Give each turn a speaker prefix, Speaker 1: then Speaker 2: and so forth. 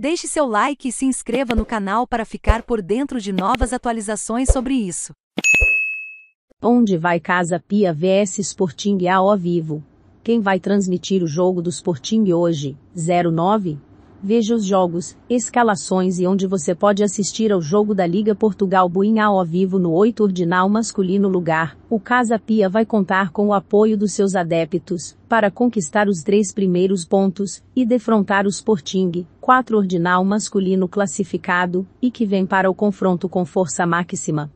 Speaker 1: Deixe seu like e se inscreva no canal para ficar por dentro de novas atualizações
Speaker 2: sobre isso. Onde vai Casa Pia vs Sporting ao vivo? Quem vai transmitir o jogo do Sporting hoje? 09? Veja os jogos, escalações e onde você pode assistir ao jogo da Liga Portugal Buin ao vivo no 8 Ordinal Masculino Lugar. O Casa Pia vai contar com o apoio dos seus adeptos para conquistar os três primeiros pontos e defrontar o Sporting, 4 ordinal masculino classificado, e que vem para o confronto com força máxima.